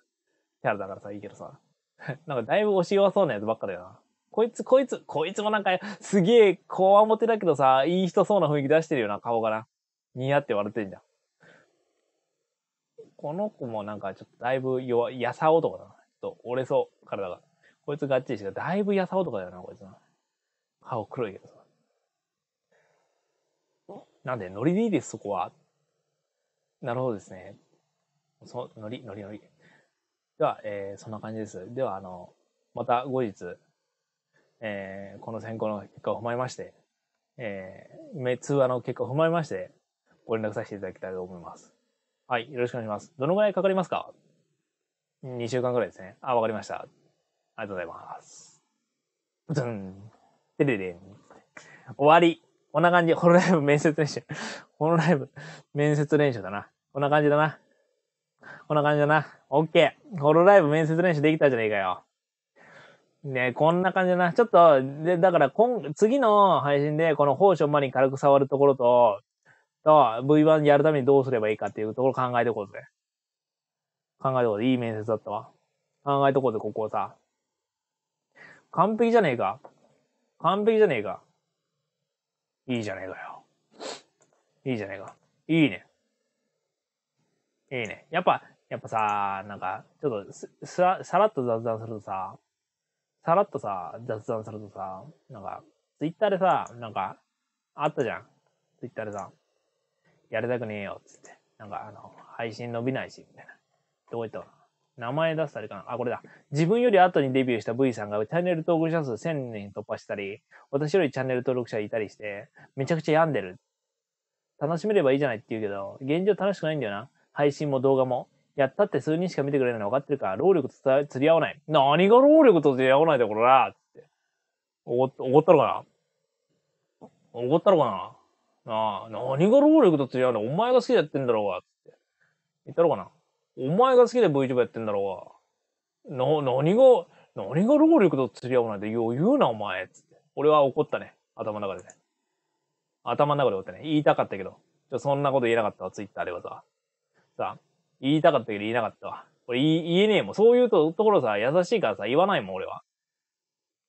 キャラだからさ、いいけどさ。なんかだいぶ押し弱そうなやつばっかだよな。こいつ、こいつ、こいつもなんか、すげえ、こわもてだけどさ、いい人そうな雰囲気出してるよな、顔がな。似合って笑ってんじゃん。この子もなんか、ちょっとだいぶ弱、やさ男だな。ちょっと折れそう、体が。こいつがっちりしてだいぶやさ男だよな、こいつな。顔黒いけどさ。なんで、ノリでいいです、そこは。なるほどですね。そう、ノリ、ノリノリ。では、えー、そんな感じです。では、あの、また後日、えー、この選考の結果を踏まえまして、えー、通話の結果を踏まえまして、ご連絡させていただきたいと思います。はい、よろしくお願いします。どのぐらいかかりますか ?2 週間ぐらいですね。あ、わかりました。ありがとうございます。ブツン。てれれん。終わり。こんな感じ。ホロライブ 面接練習。ホロライブ面接練習だな。こんな感じだな。こんな感じだな。オッケー。ホロライブ面接練習できたじゃねえかよ。ねこんな感じだな。ちょっと、で、だから今、次の配信で、この宝生マリン軽く触るところと、と、V1 やるためにどうすればいいかっていうところ考えておこうぜ。考えておこうぜ。いい面接だったわ。考えておこうぜ、ここをさ。完璧じゃねえか。完璧じゃねえか。いいじゃねえかよ。いいじゃねえか。いいね。いいね。やっぱ、やっぱさ、なんか、ちょっとす、すさらっと雑談するとさ、さらっとさ、雑談するとさ、なんか、ツイッターでさ、なんか、あったじゃん。ツイッターでさ、やりたくねえよ、つって。なんか、あの、配信伸びないし、みたいな。どこ行ったな。名前出すあれかなあ、これだ。自分より後にデビューした V さんがチャンネル登録者数1000人突破したり、私よりチャンネル登録者いたりして、めちゃくちゃ病んでる。楽しめればいいじゃないって言うけど、現状楽しくないんだよな。配信も動画も。やったって数人しか見てくれないの分かってるから、労力と釣り合わない。何が労力と釣り合わないだこれだって。おごったのかなおごったのかななあ、何が労力と釣り合わないお前が好きでやってんだろうが、つって。言ったろかなお前が好きで VTuber やってんだろうが。な、何が、何が労力と釣り合うなんて余裕なお前。つって。俺は怒ったね。頭の中でね。頭の中で怒ったね。言いたかったけど。ちょそんなこと言えなかったわ、ツイッターではさ。さ、言いたかったけど言えなかったわ。これ言えねえもん。そういうところさ、優しいからさ、言わないもん、俺は。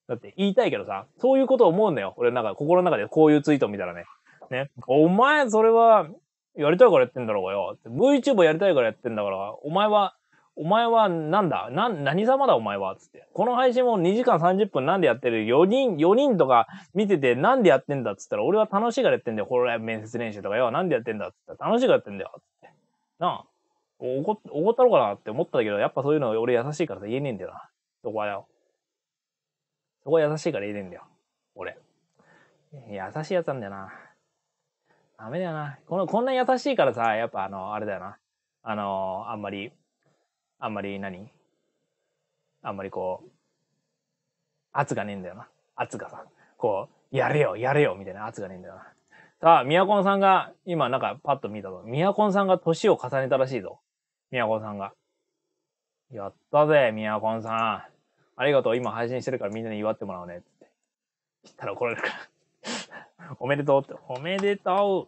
だって言いたいけどさ、そういうこと思うんだよ。俺なんか心の中でこういうツイートを見たらね。ね。お前、それは、やりたいからやってんだろうがよ。VTuber やりたいからやってんだから、お前は、お前はなんだな、何様だお前はつって。この配信も2時間30分なんでやってる ?4 人、4人とか見ててなんでやってんだっつったら、俺は楽しいからやってんだよ。ホロライブ面接練習とかよ。なんでやってんだっつったら、楽しいからやってんだよ。って。なあ、怒ったろうかなって思ったけど、やっぱそういうの俺優しいからさ、言えねえんだよな。そこはよ。そこは優しいから言えねえんだよ。俺。優しいやつなんだよな。ダメだよな。この、こんな優しいからさ、やっぱあの、あれだよな。あの、あんまり、あんまり何あんまりこう、圧がねえんだよな。圧がさ、こう、やれよ、やれよ、みたいな圧がねえんだよな。さあ、みやこんさんが、今なんかパッと見たぞ。みやこんさんが年を重ねたらしいぞ。みやこんさんが。やったぜ、みやこんさん。ありがとう。今配信してるからみんなに祝ってもらうね。つって。ったら怒られるから。おめでとうって、おめでと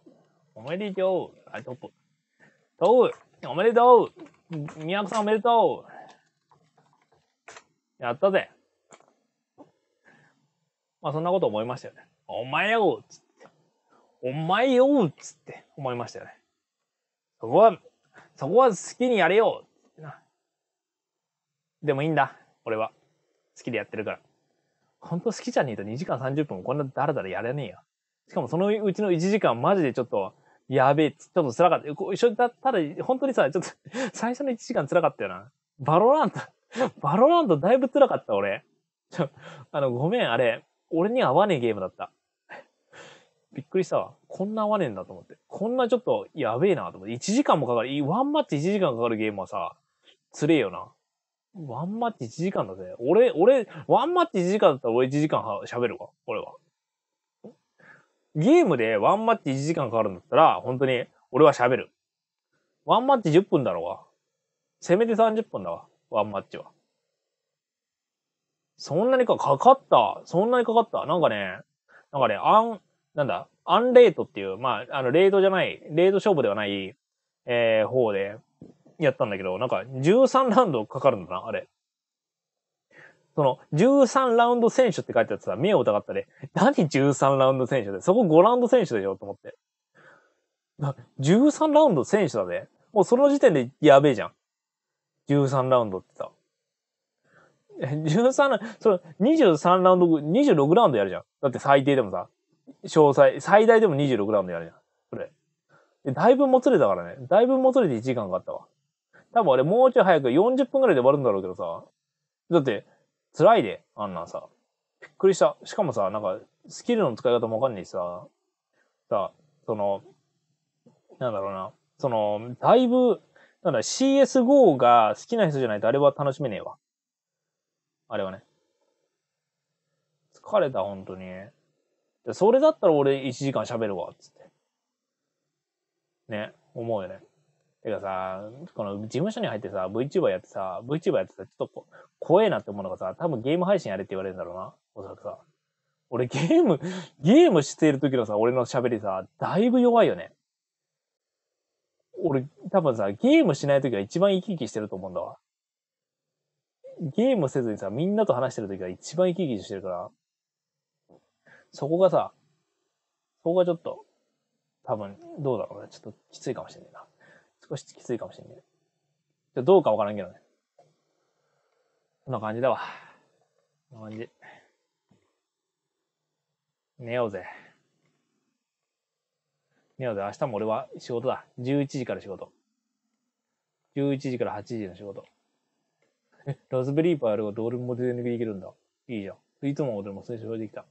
う、おめでとう、あ、トップ。とう、おめでとう、宮古さんおめでとう。やったぜ。まあそんなこと思いましたよね。お前よつって。お前よつって思いましたよね。そこは、そこは好きにやれよってな。でもいいんだ。俺は。好きでやってるから。ほんと好きじゃねえと2時間30分こんなだらだらやれねえよ。しかもそのうちの1時間マジでちょっと、やべえ、ちょっと辛かった。一緒だったら、本当にさ、ちょっと、最初の1時間辛かったよな。バロラント、バロラントだいぶ辛かった、俺。ちょ、あの、ごめん、あれ、俺に合わねえゲームだった。びっくりしたわ。こんな合わねえんだと思って。こんなちょっと、やべえなと思って。1時間もかかる。ワンマッチ1時間かかるゲームはさ、つれえよな。ワンマッチ1時間だぜ。俺、俺、ワンマッチ1時間だったら俺1時間喋るわ。俺は。ゲームでワンマッチ1時間かかるんだったら、本当に俺は喋る。ワンマッチ10分だろうが。せめて30分だわ。ワンマッチは。そんなにか、かかった。そんなにかかった。なんかね、なんかね、アン、なんだ、アンレートっていう、まあ、あの、レートじゃない、レート勝負ではない、えー、方でやったんだけど、なんか13ラウンドかかるんだな、あれ。その、13ラウンド選手って書いてあってさ、目を疑ったで、何13ラウンド選手で、そこ5ラウンド選手でしょと思って。13ラウンド選手だね。もうその時点でやべえじゃん。13ラウンドってさ。13、その23ラウンド、26ラウンドやるじゃん。だって最低でもさ、詳細、最大でも26ラウンドやるじゃん。それ。でだいぶもつれたからね。だいぶもつれて1時間かかったわ。多分俺もうちょい早く40分くらいで終わるんだろうけどさ。だって、辛いで、あんなんさ。びっくりした。しかもさ、なんか、スキルの使い方もわかんないしさ、さ、その、なんだろうな、その、だいぶ、なんだ、CSGO が好きな人じゃないとあれは楽しめねえわ。あれはね。疲れた、本当に。それだったら俺1時間喋るわ、つって。ね、思うよね。てかさ、この事務所に入ってさ、VTuber やってさ、VTuber やってさ、ちょっとこ怖えなって思うのがさ、多分ゲーム配信やれって言われるんだろうな。おそらくさ。俺ゲーム、ゲームしている時のさ、俺の喋りさ、だいぶ弱いよね。俺、多分さ、ゲームしない時は一番生き生きしてると思うんだわ。ゲームせずにさ、みんなと話してる時が一番生き生きしてるから、そこがさ、そこがちょっと、多分、どうだろうね。ちょっときついかもしれないな。少しきついかもしれない。じゃどうかわからんけどね。そんな感じだわ。こんな感じ。寝ようぜ。寝ようぜ。明日も俺は仕事だ。11時から仕事。11時から8時の仕事。え、ラズベリーパイあればどれも全力できるんだ。いいじゃん。いつも俺も推奨できた。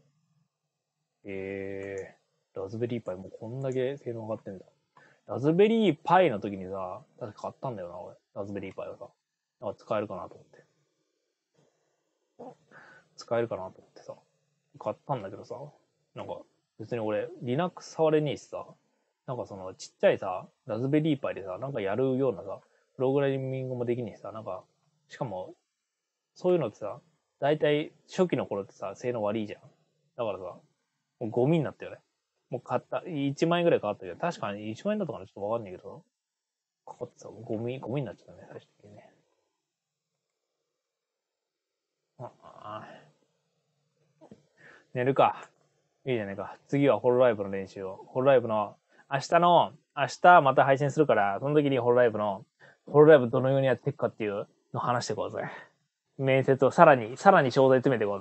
えー、ラズベリーパイもうこんだけ性能上がってんだ。ラズベリーパイの時にさ、確か買ったんだよな、俺。ラズベリーパイはさ。なんか使えるかなと思って。使えるかなと思ってさ。買ったんだけどさ、なんか別に俺、Linux 触れねえしさ、なんかそのちっちゃいさ、ラズベリーパイでさ、なんかやるようなさ、プログラミングもできねえしさ、なんか、しかも、そういうのってさ、大体初期の頃ってさ、性能悪いじゃん。だからさ、もうゴミになったよね。もう買った、1万円ぐらいかかったけど、確かに1万円だったかなちょっとわかんないけど、かかってた。ゴミ、ゴミになっちゃったね、最終的にね。ああ寝るか。いいじゃないか。次はホロライブの練習を。ホロライブの、明日の、明日また配信するから、その時にホロライブの、ホロライブどのようにやっていくかっていうのを話していこうぜ。面接をさらに、さらに詳細詰めていこう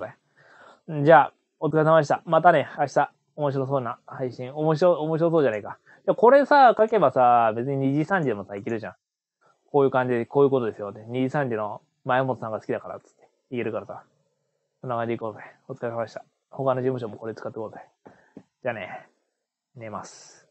ぜ。じゃあ、お疲れ様でした。またね、明日。面白そうな配信。面白、面白そうじゃないか。いや、これさ、書けばさ、別に2時3時でもさ、いけるじゃん。こういう感じで、こういうことですよっ2時3時の前本さんが好きだから、つって。いけるからさ。そんな感じでいこうぜ。お疲れ様でした。他の事務所もこれ使っていこうぜ。じゃあね、寝ます。